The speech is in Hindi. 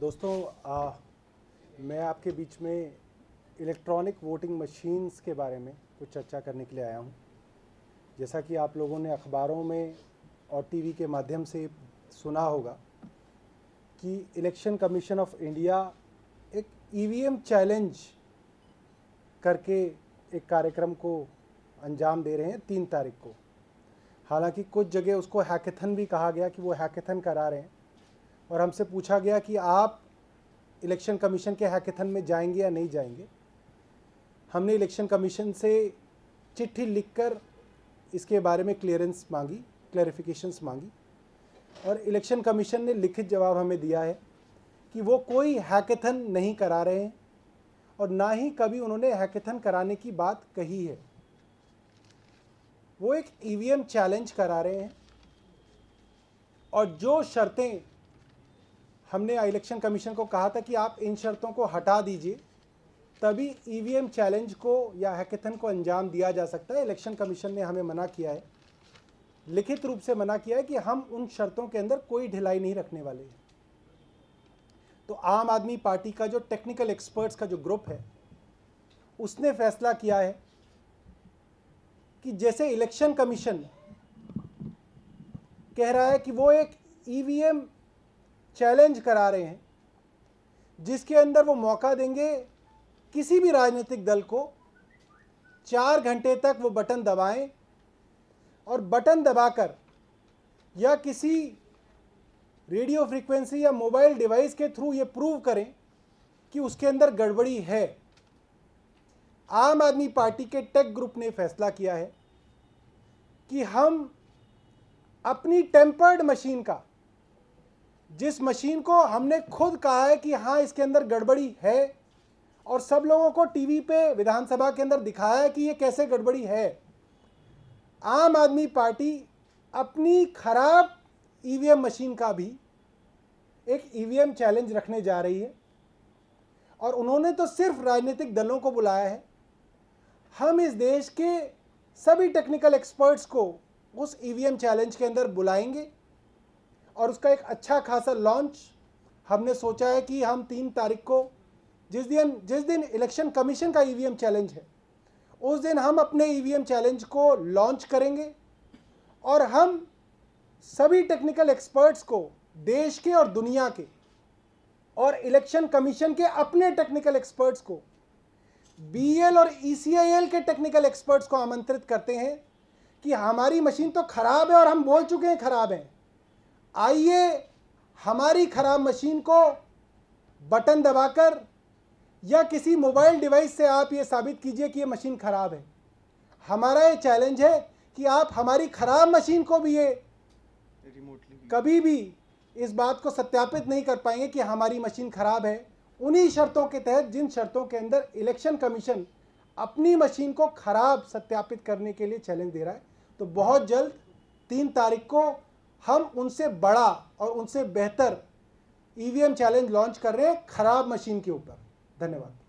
दोस्तों आ, मैं आपके बीच में इलेक्ट्रॉनिक वोटिंग मशीन्स के बारे में कुछ चर्चा करने के लिए आया हूँ जैसा कि आप लोगों ने अखबारों में और टीवी के माध्यम से सुना होगा कि इलेक्शन कमीशन ऑफ इंडिया एक ईवीएम चैलेंज करके एक कार्यक्रम को अंजाम दे रहे हैं तीन तारीख को हालांकि कुछ जगह उसको हैकेथन भी कहा गया कि वो हैकेथन करा रहे हैं और हमसे पूछा गया कि आप इलेक्शन कमीशन के हैकेथन में जाएंगे या नहीं जाएंगे हमने इलेक्शन कमीशन से चिट्ठी लिखकर इसके बारे में क्लियरेंस मांगी क्लैरिफिकेशन मांगी और इलेक्शन कमीशन ने लिखित जवाब हमें दिया है कि वो कोई हैकेथन नहीं करा रहे हैं और ना ही कभी उन्होंने हैकेथन कराने की बात कही है वो एक ईवीएम चैलेंज करा रहे हैं और जो शर्तें हमने इलेक्शन कमीशन को कहा था कि आप इन शर्तों को हटा दीजिए तभी ईवीएम e चैलेंज को या हैकेथन को अंजाम दिया जा सकता है इलेक्शन कमीशन ने हमें मना किया है लिखित रूप से मना किया है कि हम उन शर्तों के अंदर कोई ढिलाई नहीं रखने वाले हैं तो आम आदमी पार्टी का जो टेक्निकल एक्सपर्ट्स का जो ग्रुप है उसने फैसला किया है कि जैसे इलेक्शन कमीशन कह रहा है कि वो एक ईवीएम e चैलेंज करा रहे हैं जिसके अंदर वो मौका देंगे किसी भी राजनीतिक दल को चार घंटे तक वो बटन दबाएं और बटन दबाकर या किसी रेडियो फ्रीक्वेंसी या मोबाइल डिवाइस के थ्रू ये प्रूव करें कि उसके अंदर गड़बड़ी है आम आदमी पार्टी के टेक ग्रुप ने फैसला किया है कि हम अपनी टेम्पर्ड मशीन का जिस मशीन को हमने खुद कहा है कि हाँ इसके अंदर गड़बड़ी है और सब लोगों को टीवी पे विधानसभा के अंदर दिखाया है कि ये कैसे गड़बड़ी है आम आदमी पार्टी अपनी खराब ईवीएम मशीन का भी एक ईवीएम चैलेंज रखने जा रही है और उन्होंने तो सिर्फ राजनीतिक दलों को बुलाया है हम इस देश के सभी टेक्निकल एक्सपर्ट्स को उस ईवीएम चैलेंज के अंदर बुलाएंगे और उसका एक अच्छा खासा लॉन्च हमने सोचा है कि हम तीन तारीख को जिस दिन जिस दिन इलेक्शन कमीशन का ई e चैलेंज है उस दिन हम अपने ई e चैलेंज को लॉन्च करेंगे और हम सभी टेक्निकल एक्सपर्ट्स को देश के और दुनिया के और इलेक्शन कमीशन के अपने टेक्निकल एक्सपर्ट्स को बीएल और ईसीआईएल e के टेक्निकल एक्सपर्ट्स को आमंत्रित करते हैं कि हमारी मशीन तो खराब है और हम बोल चुके हैं खराब है आइए हमारी ख़राब मशीन को बटन दबाकर या किसी मोबाइल डिवाइस से आप ये साबित कीजिए कि ये मशीन ख़राब है हमारा ये चैलेंज है कि आप हमारी ख़राब मशीन को भी ये कभी भी इस बात को सत्यापित नहीं कर पाएंगे कि हमारी मशीन ख़राब है उन्हीं शर्तों के तहत जिन शर्तों के अंदर इलेक्शन कमीशन अपनी मशीन को ख़राब सत्यापित करने के लिए चैलेंज दे रहा है तो बहुत जल्द तीन तारीख को हम उनसे बड़ा और उनसे बेहतर ईवीएम चैलेंज लॉन्च कर रहे हैं खराब मशीन के ऊपर धन्यवाद